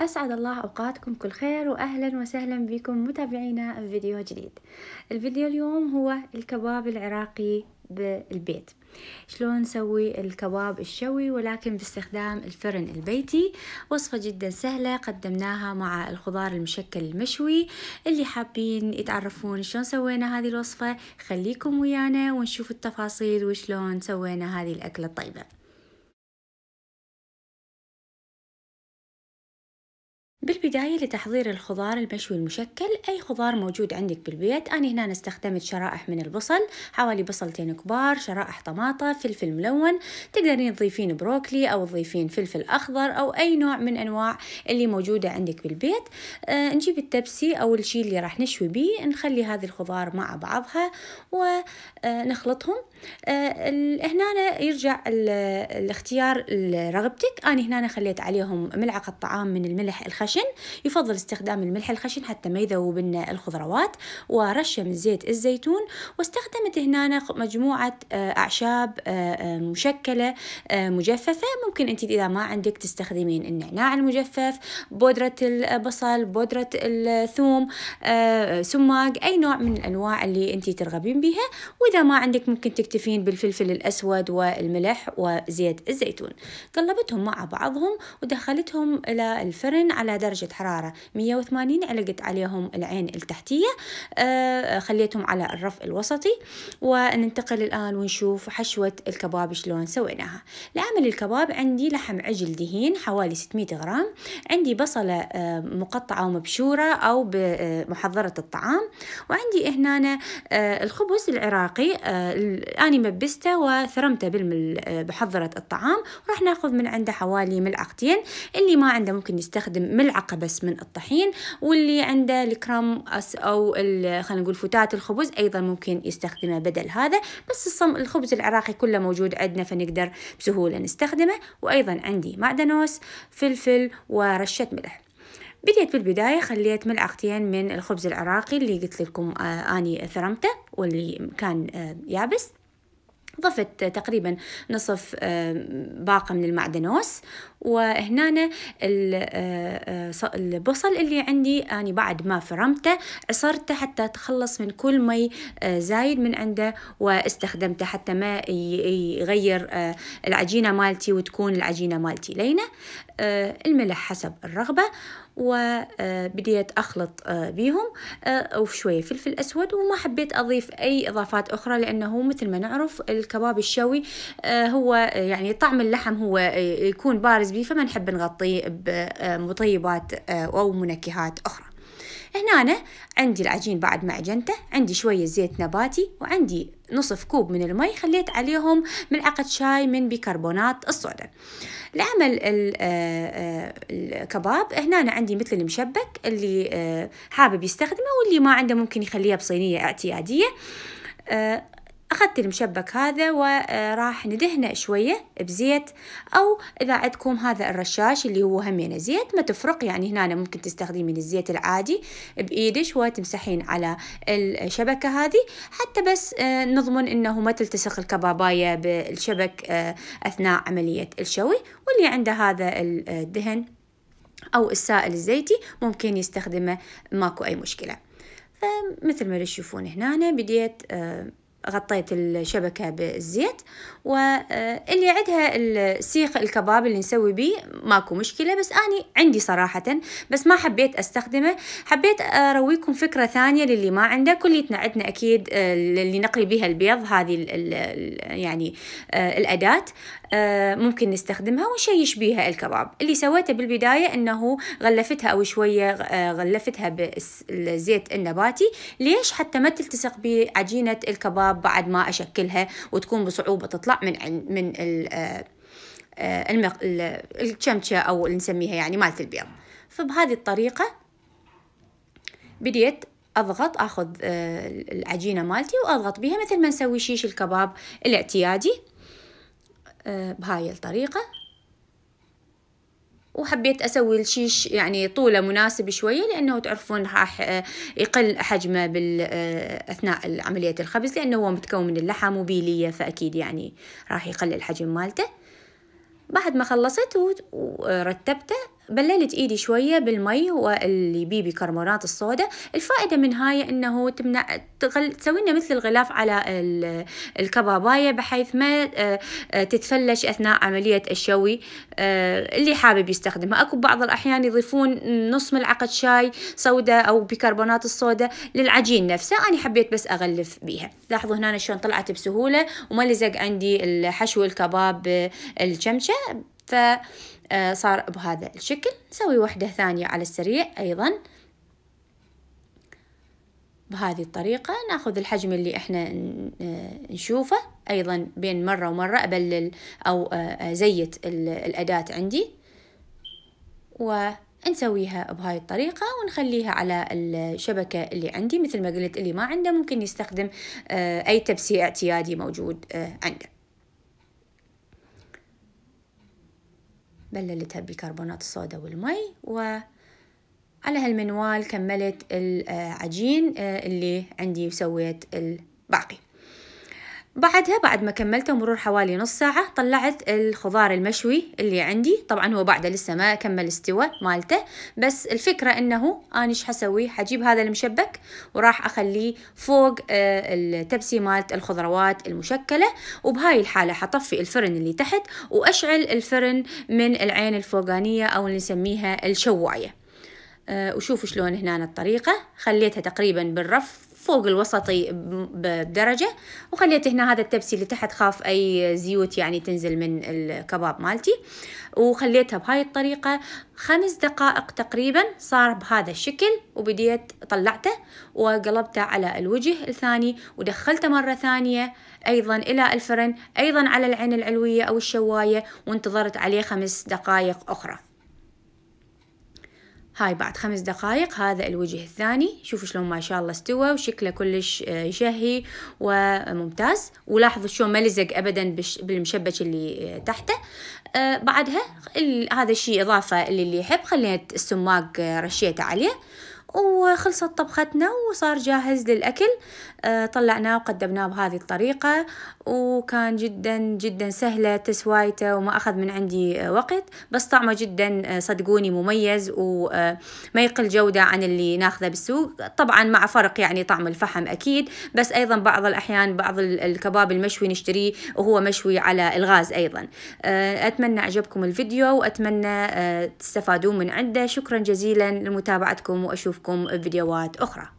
أسعد الله أوقاتكم كل خير وأهلا وسهلا بكم متابعينا في فيديو جديد الفيديو اليوم هو الكباب العراقي بالبيت شلون نسوي الكباب الشوي ولكن باستخدام الفرن البيتي وصفة جدا سهلة قدمناها مع الخضار المشكل المشوي اللي حابين يتعرفون شلون سوينا هذه الوصفة خليكم ويانا ونشوف التفاصيل وشلون سوينا هذه الأكلة الطيبة بالبداية لتحضير الخضار المشوي المشكل أي خضار موجود عندك بالبيت أنا هنا استخدمت شرائح من البصل حوالي بصلتين كبار شرائح طماطة فلفل ملون تقدرين تضيفين بروكلي أو تضيفين فلفل أخضر أو أي نوع من أنواع اللي موجودة عندك بالبيت آه نجيب التبسي أو الشيء اللي راح نشوي بيه نخلي هذه الخضار مع بعضها ونخلطهم آه, آه، هنا يرجع الاختيار لرغبتك أنا هنا خليت عليهم ملعقة طعام من الملح الخشن الخشن يفضل استخدام الملح الخشن حتى ما يذوب لنا الخضروات ورشة من زيت الزيتون واستخدمت هنا مجموعة آه، أعشاب آه، آه، مشكلة مجففة ممكن أنت إذا ما عندك تستخدمين النعناع المجفف بودرة البصل بودرة الثوم سماق أي نوع من الأنواع اللي أنت ترغبين بها وإذا ما عندك ممكن تكتفين بالفلفل الأسود والملح وزيت الزيتون قلبتهم مع بعضهم ودخلتهم إلى الفرن على درجة درجة حرارة 180 علقت عليهم العين التحتية آه، آه، خليتهم على الرف الوسطي وننتقل الآن ونشوف حشوة الكباب شلون سويناها لعمل الكباب عندي لحم عجل دهين حوالي 600 غرام عندي بصلة آه، مقطعة ومبشورة أو بمحضرة الطعام وعندي هنا الخبز العراقي أنا مبسته وثرمته بحضرة الطعام وراح ناخذ من عنده حوالي ملعقتين اللي ما عنده ممكن يستخدم ملعقة ملعقه بس من الطحين واللي عنده الكرم او خلينا نقول فتات الخبز ايضا ممكن يستخدمه بدل هذا بس الصم الخبز العراقي كله موجود عندنا فنقدر بسهوله نستخدمه وايضا عندي معدنوس فلفل ورشه ملح بديت بالبداية خليت ملعقتين من الخبز العراقي اللي قلت لكم آه آني ثرمته واللي كان آه يابس ضفت تقريبا نصف آه، باقة من المعدنوس وهنا آه، آه، البصل اللي عندي أنا بعد ما فرمته عصرته حتى أتخلص من كل مي زايد من عنده واستخدمته حتى ما يغير العجينة مالتي وتكون العجينة مالتي لينة الملح حسب الرغبة وبديت أخلط آه، بيهم آه، وشوية فلفل أسود وما حبيت أضيف أي إضافات أخرى لأنه مثل ما نعرف الكباب الشوي آه، هو يعني طعم اللحم هو يكون بارز بيه فما نحب نغطيه بمطيبات أو منكهات أخرى هنا أنا عندي العجين بعد ما عجنته عندي شوية زيت نباتي وعندي نصف كوب من المي خليت عليهم ملعقة شاي من بيكربونات الصودا لعمل آه، آه، الكباب هنا أنا عندي مثل المشبك اللي آه، حابب يستخدمه واللي ما عنده ممكن يخليها بصينية اعتيادية أخذت المشبك هذا وراح آه، ندهنه شوية بزيت أو إذا عندكم هذا الرشاش اللي هو همينه يعني زيت ما تفرق يعني هنا ممكن تستخدمين الزيت العادي بإيدش وتمسحين على الشبكة هذه حتى بس آه، نضمن أنه ما تلتصق الكبابايا بالشبك آه، أثناء عملية الشوي واللي عنده هذا الدهن أو السائل الزيتي ممكن يستخدمه ماكو أي مشكلة فمثل ما تشوفون هنا بديت غطيت الشبكة بالزيت واللي آه، عندها السيخ الكباب اللي نسوي به ماكو مشكلة بس أنا عندي صراحة بس ما حبيت أستخدمه حبيت أرويكم فكرة ثانية للي ما عنده كليتنا عندنا أكيد آه، اللي نقلي بها البيض هذه الـ الـ يعني آه، الأداة آه، ممكن نستخدمها ونشيش بيها الكباب اللي سويته بالبداية انه غلفتها او شوية آه، غلفتها بالزيت النباتي ليش حتى ما تلتصق بعجينة الكباب بعد ما اشكلها وتكون بصعوبة تطلع من من آه، الشمشة او اللي نسميها يعني مالت البيض فبهذه الطريقة بديت اضغط اخذ العجينه مالتي واضغط بيها مثل ما نسوي شيش الكباب الاعتيادي بهاي الطريقة وحبيت اسوي الشيش يعني طوله مناسب شويه لانه تعرفون راح آه، يقل حجمه بال آه، اثناء عمليه الخبز لانه هو متكون من اللحم وبيليه فاكيد يعني راح يقل الحجم مالته بعد ما خلصت ورتبته بللت ايدي شويه بالمي واللي بيه بيكربونات الصودا الفائده من هاي انه تمنع تغل... تسوي لنا مثل الغلاف على الكبابايه بحيث ما آه، تتفلش اثناء عمليه الشوي آه، اللي حابب يستخدمها اكو بعض الاحيان يضيفون نص ملعقه شاي صودا او بيكربونات الصودا للعجين نفسه انا حبيت بس اغلف بيها لاحظوا هنا شلون طلعت بسهوله وما لزق عندي الحشو الكباب آه، الشمشه فصار آه، بهذا الشكل نسوي وحدة ثانية على السريع أيضا بهذه الطريقة ناخذ الحجم اللي احنا آه، نشوفه أيضا بين مرة ومرة أبلل أو آه، أزيت الأداة عندي ونسويها بهاي الطريقة ونخليها على الشبكة اللي عندي مثل ما قلت اللي ما عنده ممكن يستخدم أي تبسيع اعتيادي موجود عنده بللتها ببيكربونات الصودا والمي و على هالمنوال كملت العجين آه، آه، اللي عندي وسويت الباقي بعدها بعد ما كملته مرور حوالي نص ساعة طلعت الخضار المشوي اللي عندي طبعا هو بعده لسه ما كمل استوى مالته بس الفكرة انه انا ايش حسوي حجيب هذا المشبك وراح اخليه فوق آه، التبسي مالت الخضروات المشكلة وبهاي الحالة حطفي الفرن اللي تحت واشعل الفرن من العين الفوقانية او اللي نسميها الشواية آه، وشوفوا شلون هنا الطريقة خليتها تقريبا بالرف فوق الوسطي بدرجة وخليت هنا هذا التبسي اللي تحت خاف أي زيوت يعني تنزل من الكباب مالتي وخليتها بهاي الطريقة خمس دقائق تقريبا صار بهذا الشكل وبديت طلعته وقلبته على الوجه الثاني ودخلته مرة ثانية أيضا إلى الفرن أيضا على العين العلوية أو الشواية وانتظرت عليه خمس دقائق أخرى هاي بعد خمس دقائق هذا الوجه الثاني شوفوا شلون ما شاء الله استوى وشكله كلش آه، شهي وممتاز ولاحظوا شلون ما لزق ابدا بالمشبك اللي آه، تحته آه، بعدها هذا الشيء اضافه للي يحب خليت السماق رشيته عليه وخلصت طبختنا وصار جاهز للأكل آه، طلعناه وقدمناه بهذه الطريقة وكان جدا جدا سهلة تسوايته وما أخذ من عندي آه، وقت بس طعمه جدا آه، صدقوني مميز وما يقل جودة عن اللي ناخذه بالسوق طبعا مع فرق يعني طعم الفحم أكيد بس أيضا بعض الأحيان بعض الكباب المشوي نشتريه وهو مشوي على الغاز أيضا أتمنى عجبكم الفيديو وأتمنى تستفادون من عنده شكرا جزيلا لمتابعتكم وأشوفكم بفيديوهات أخرى